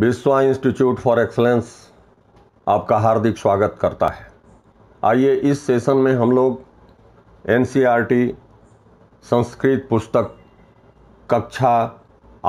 Biswa institute for excellence आपका हार्दिक स्वागत करता है आइए इस सेशन में हम लोग एन संस्कृत पुस्तक कक्षा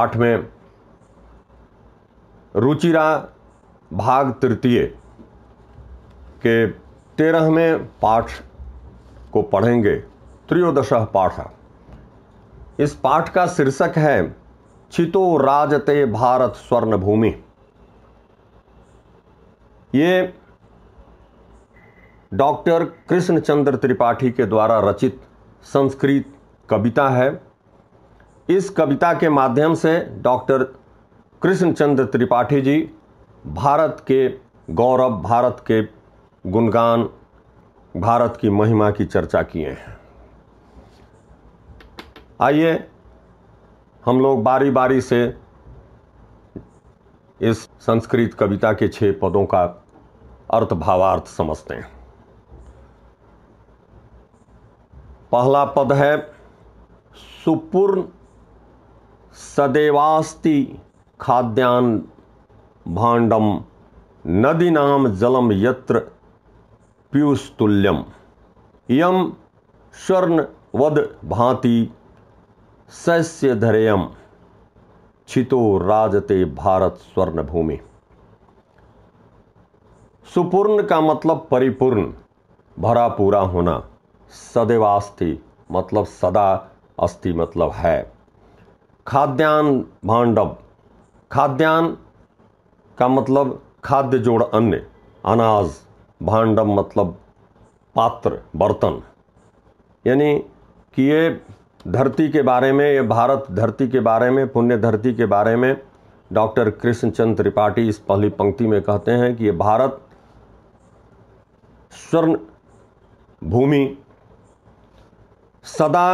आठ में रुचिरा भाग तृतीय के तेरहवें पाठ को पढ़ेंगे त्रियोदश पाठ इस पाठ का शीर्षक है छितो राजते भारत स्वर्ण भूमि ये डॉक्टर कृष्णचंद्र त्रिपाठी के द्वारा रचित संस्कृत कविता है इस कविता के माध्यम से डॉक्टर कृष्णचंद्र त्रिपाठी जी भारत के गौरव भारत के गुणगान भारत की महिमा की चर्चा किए हैं आइए हम लोग बारी बारी से इस संस्कृत कविता के छह पदों का अर्थ भावार्थ समझते हैं पहला पद है सुपूर्ण सदैवास्ति खाद्यान्न भांडम नाम जलम यत्र पीयूस्तुल्यम यम स्वर्ण वद भांति धरेयम छितो राजते भारत स्वर्ण भूमि सुपूर्ण का मतलब परिपूर्ण भरा पूरा होना सदैवास्थि मतलब सदा अस्थि मतलब है खाद्यान्न भांडव खाद्यान्न का मतलब खाद्य जोड़ अन्न अनाज भांडव मतलब पात्र बर्तन यानी कि ये धरती के बारे में ये भारत धरती के बारे में पुण्य धरती के बारे में डॉक्टर कृष्णचंद त्रिपाठी इस पहली पंक्ति में कहते हैं कि ये भारत स्वर्ण भूमि सदा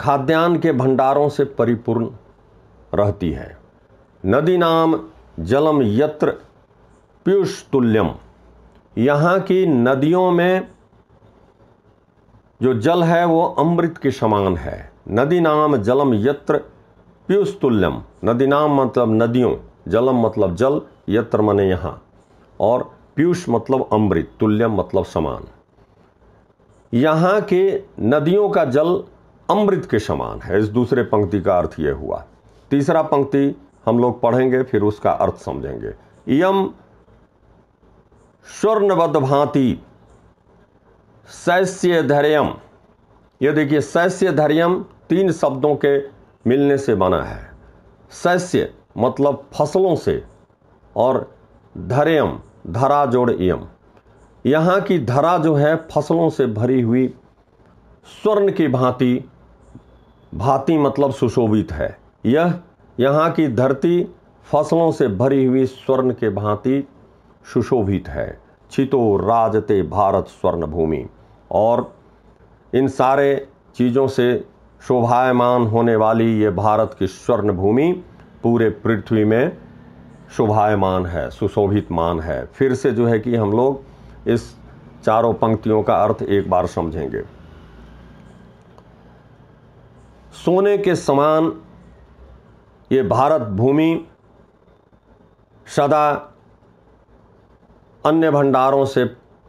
खाद्यान्न के भंडारों से परिपूर्ण रहती है नदी नाम जलम यत्र पीयूष तुल्यम यहाँ की नदियों में जो जल है वो अमृत के समान है नदी नाम जलम यत्र पीयुस्तुल्यम नदी नाम मतलब नदियों जलम मतलब जल यत्र मने यहाँ और पीयूष मतलब अमृत तुल्यम मतलब समान यहाँ के नदियों का जल अमृत के समान है इस दूसरे पंक्ति का अर्थ ये हुआ तीसरा पंक्ति हम लोग पढ़ेंगे फिर उसका अर्थ समझेंगे यम स्वर्णवद भांति सस्य धैर्यम ये देखिए सस्य धैर्यम तीन शब्दों के मिलने से बना है सस्य मतलब फसलों से और धैर्यम धरा जोड़ यम यहाँ की धरा जो है फसलों से भरी हुई स्वर्ण की भांति भांति मतलब सुशोभित है यह यहाँ की धरती फसलों से भरी हुई स्वर्ण के भांति सुशोभित है छितो राजते भारत स्वर्ण भूमि और इन सारे चीज़ों से शोभायमान होने वाली ये भारत की स्वर्ण भूमि पूरे पृथ्वी में शोभायमान है सुशोभित मान है फिर से जो है कि हम लोग इस चारों पंक्तियों का अर्थ एक बार समझेंगे सोने के समान ये भारत भूमि सदा अन्य भंडारों से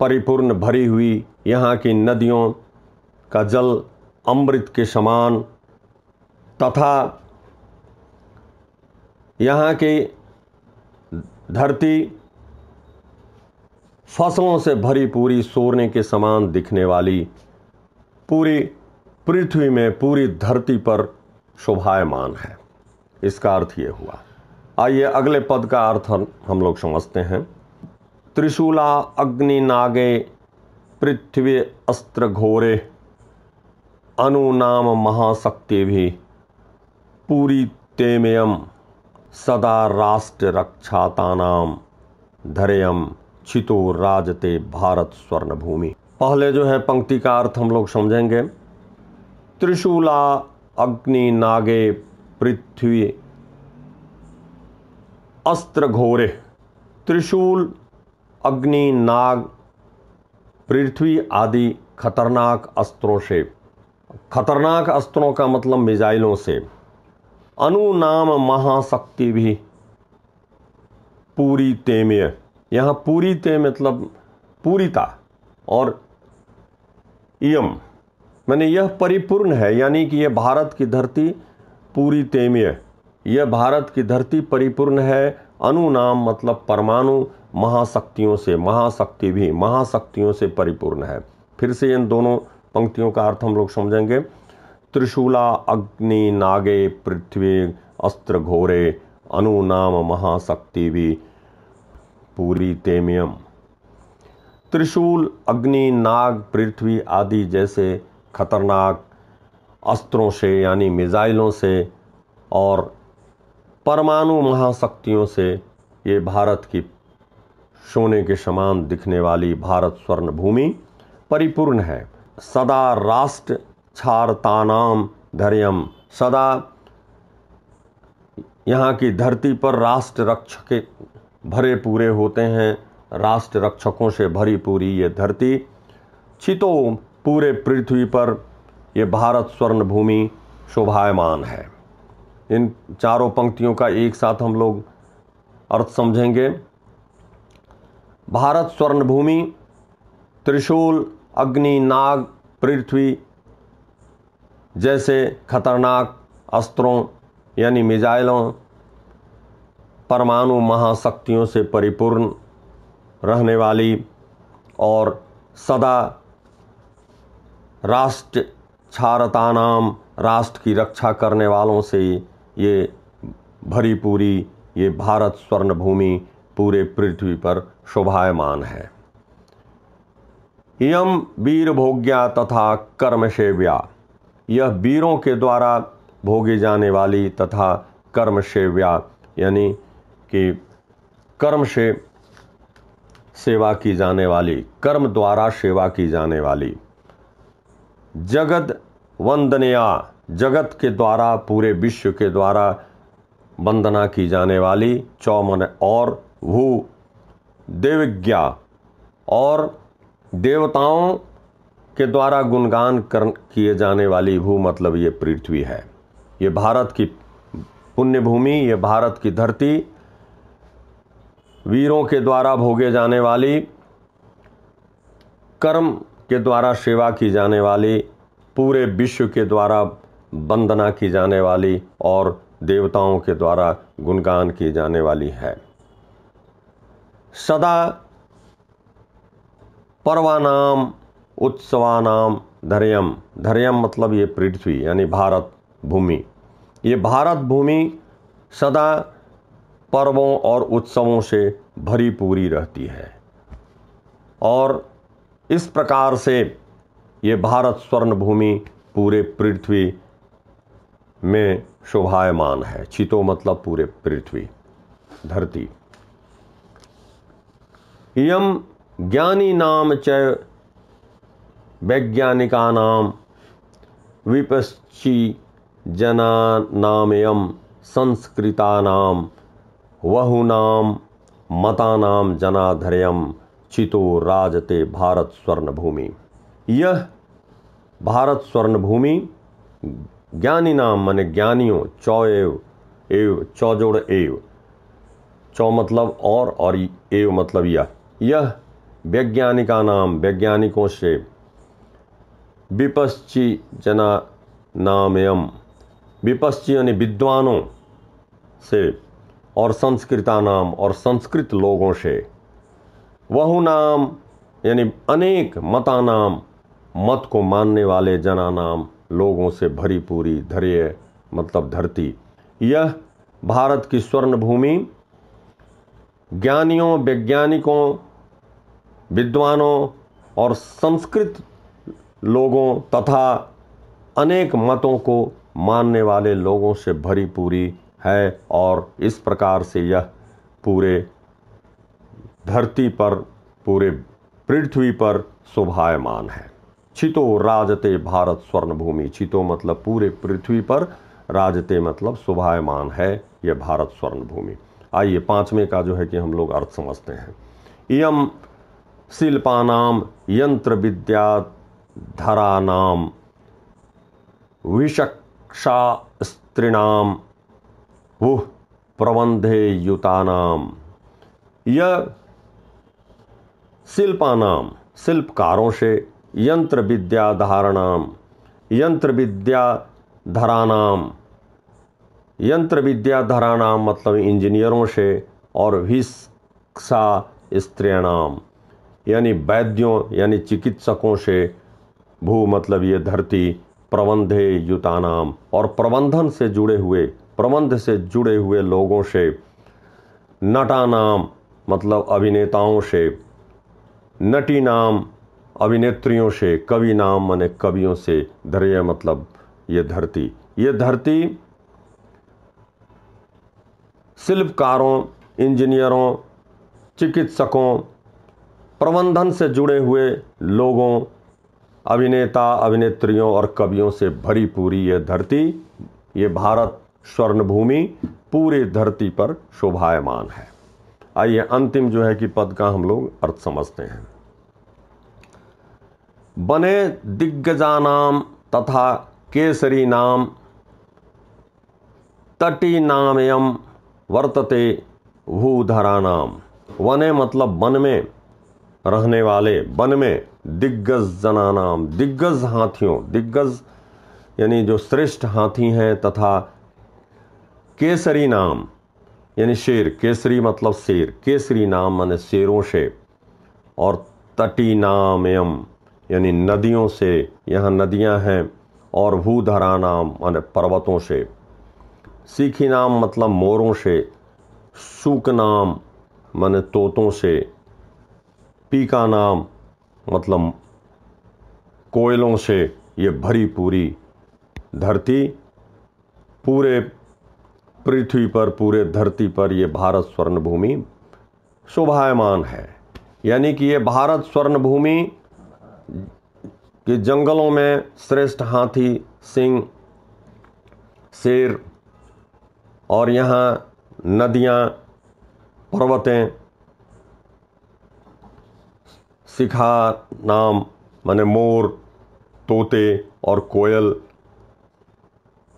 परिपूर्ण भरी हुई यहाँ की नदियों का जल अमृत के समान तथा यहाँ की धरती फसलों से भरी पूरी सोने के समान दिखने वाली पूरी पृथ्वी में पूरी धरती पर शोभायमान है इसका अर्थ ये हुआ आइए अगले पद का अर्थ हम लोग समझते हैं त्रिशूला अग्निनागे पृथ्वी अस्त्र घोरे अनु नाम महाशक्ति भी पूरी तेमयम सदा राष्ट्र नाम धरेयम छितो राजते भारत स्वर्ण भूमि पहले जो है पंक्ति का अर्थ हम लोग समझेंगे त्रिशूला अग्नि नागे पृथ्वी अस्त्र घोरे त्रिशूल अग्नि नाग पृथ्वी आदि खतरनाक अस्त्रों से खतरनाक अस्त्रों का मतलब मिजाइलों से अनु नाम महाशक्ति भी पूरी तेमय यहाँ पूरी ते मतलब पूरीता और यम मैंने यह परिपूर्ण है यानी कि यह भारत की धरती पूरी तेमय यह भारत की धरती परिपूर्ण है अनु नाम मतलब परमाणु महाशक्तियों से महाशक्ति भी महाशक्तियों से परिपूर्ण है फिर से इन दोनों पंक्तियों का अर्थ हम लोग समझेंगे त्रिशूला अग्नि नागे पृथ्वी अस्त्र घोरे अनु नाम महाशक्ति भी पूरी तेमियम त्रिशूल अग्नि नाग पृथ्वी आदि जैसे खतरनाक अस्त्रों से यानी मिज़ाइलों से और परमाणु महाशक्तियों से ये भारत की सोने के समान दिखने वाली भारत स्वर्ण भूमि परिपूर्ण है सदा राष्ट्र क्षारतानाम धैर्यम सदा यहाँ की धरती पर राष्ट्र रक्षक भरे पूरे होते हैं राष्ट्र रक्षकों से भरी पूरी ये धरती छितो पूरे पृथ्वी पर ये भारत स्वर्ण भूमि शोभायमान है इन चारों पंक्तियों का एक साथ हम लोग अर्थ समझेंगे भारत स्वर्ण भूमि त्रिशूल अग्नि नाग पृथ्वी जैसे खतरनाक अस्त्रों यानी मिजाइलों परमाणु महाशक्तियों से परिपूर्ण रहने वाली और सदा राष्ट्र क्षारता नाम राष्ट्र की रक्षा करने वालों से ये भरी पूरी ये भारत स्वर्ण भूमि पूरे पृथ्वी पर शोभायमान है यम वीर भोग्या तथा कर्म सेव्या यह वीरों के द्वारा भोगी जाने वाली तथा कर्म सेव्या यानी कि कर्म से सेवा की जाने वाली कर्म द्वारा सेवा की जाने वाली जगत वंदनया जगत के द्वारा पूरे विश्व के द्वारा वंदना की जाने वाली चौमन और भू देवज्ञा और देवताओं के द्वारा गुणगान कर किए जाने वाली भू मतलब ये पृथ्वी है ये भारत की पुण्य भूमि ये भारत की धरती वीरों के द्वारा भोगे जाने वाली कर्म के द्वारा सेवा की जाने वाली पूरे विश्व के द्वारा वंदना की जाने वाली और देवताओं के द्वारा गुणगान की जाने वाली है सदा पर्वानाम उत्सवानाम धर्यम धर्यम मतलब ये पृथ्वी यानी भारत भूमि ये भारत भूमि सदा पर्वों और उत्सवों से भरी पूरी रहती है और इस प्रकार से ये भारत स्वर्ण भूमि पूरे पृथ्वी में शोभायमान है चितो मतलब पूरे पृथ्वी धरती यम ज्ञानी नाम च वैज्ञानिका वैज्ञानिकानाम विपक्षी नाम संस्कृतानाम मता नाम जनाधर्यम चितो राजते भारत स्वर्ण भूमि यह भारत स्वर्ण भूमि ज्ञानी नाम मान ज्ञानियों चौ एव एव चौजोड़ एव चौ मतलब और और एव मतलब यह यह वैज्ञानिका नाम वैज्ञानिकों से विपश्ची जना नामयम विपश्ची यानी विद्वानों से और संस्कृता नाम और संस्कृत लोगों से वहु नाम यानी अनेक मता नाम मत को मानने वाले जना नाम लोगों से भरी पूरी धैर्य मतलब धरती यह भारत की स्वर्ण भूमि ज्ञानियों वैज्ञानिकों विद्वानों और संस्कृत लोगों तथा अनेक मतों को मानने वाले लोगों से भरी पूरी है और इस प्रकार से यह पूरे धरती पर पूरे पृथ्वी पर शोभायमान है छितो राजते भारत स्वर्ण भूमि छितो मतलब पूरे पृथ्वी पर राजते मतलब शोभायमान है यह भारत स्वर्ण भूमि आइए पांचवें का जो है कि हम लोग अर्थ समझते हैं इम शिल्पानाम यंत्र धरानाम विषक्षा स्त्रीणाम वो प्रबंधे युतानाम यह शिल्पानाम शिल्पकारों से यंत्र धारणाम यंत्र धरानाम यंत्र धरानाम मतलब इंजीनियरों से और विषक्षा स्त्रीणाम यानी वैद्यों यानी चिकित्सकों से भू मतलब ये धरती प्रबंधे युतानाम और प्रबंधन से जुड़े हुए प्रबंध से जुड़े हुए लोगों से नटानाम मतलब अभिनेताओं से नटी नाम अभिनेत्रियों से कवि नाम मान कवियों से धर्य मतलब ये धरती ये धरती शिल्पकारों इंजीनियरों चिकित्सकों प्रबंधन से जुड़े हुए लोगों अभिनेता अभिनेत्रियों और कवियों से भरी पूरी यह धरती ये भारत स्वर्ण भूमि पूरी धरती पर शोभायमान है आइए अंतिम जो है कि पद का हम लोग अर्थ समझते हैं बने दिग्गजानाम तथा केसरी नाम तटी नामयम वर्तते भूधरा नाम वने मतलब वन में रहने वाले वन में दिग्गज जनानाम दिग्गज हाथियों दिग्गज यानी जो श्रेष्ठ हाथी हैं तथा केसरी नाम यानी शेर केसरी मतलब शेर केसरी नाम मान शेरों से और तटी नाम एम यानी नदियों से यहाँ नदियाँ हैं और भूधरा नाम मान पर्वतों से सीखी नाम मतलब मोरों से सूक नाम मान तोतों से पी का नाम मतलब कोयलों से ये भरी पूरी धरती पूरे पृथ्वी पर पूरे धरती पर ये भारत स्वर्ण भूमि शोभायमान है यानी कि ये भारत स्वर्ण भूमि के जंगलों में श्रेष्ठ हाथी सिंह शेर और यहाँ नदियाँ पर्वतें शिखा नाम माने मोर तोते और कोयल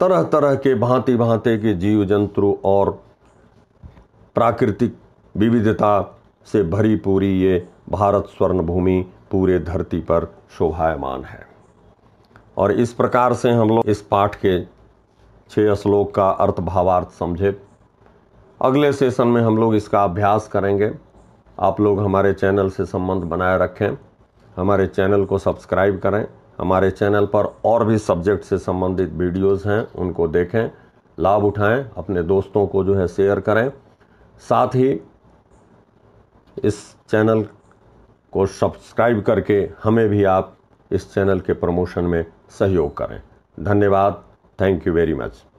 तरह तरह के भांति भांति के जीव जंतु और प्राकृतिक विविधता से भरी पूरी ये भारत स्वर्ण भूमि पूरे धरती पर शोभायमान है और इस प्रकार से हम लोग इस पाठ के छः श्लोक का अर्थ भावार्थ समझे अगले सेशन में हम लोग इसका अभ्यास करेंगे आप लोग हमारे चैनल से संबंध बनाए रखें हमारे चैनल को सब्सक्राइब करें हमारे चैनल पर और भी सब्जेक्ट से संबंधित वीडियोस हैं उनको देखें लाभ उठाएं अपने दोस्तों को जो है शेयर करें साथ ही इस चैनल को सब्सक्राइब करके हमें भी आप इस चैनल के प्रमोशन में सहयोग करें धन्यवाद थैंक यू वेरी मच